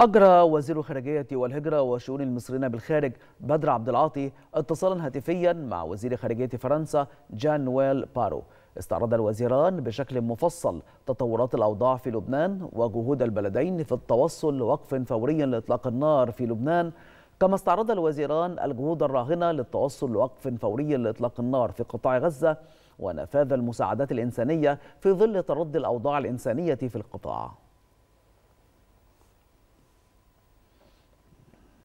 أجرى وزير الخارجية والهجرة وشؤون المصريين بالخارج بدر عبد العاطي اتصالا هاتفيا مع وزير خارجية فرنسا جان نويل بارو استعرض الوزيران بشكل مفصل تطورات الأوضاع في لبنان وجهود البلدين في التوصل لوقف فوري لإطلاق النار في لبنان كما استعرض الوزيران الجهود الراهنة للتوصل لوقف فوري لإطلاق النار في قطاع غزة ونفاذ المساعدات الإنسانية في ظل تردي الأوضاع الإنسانية في القطاع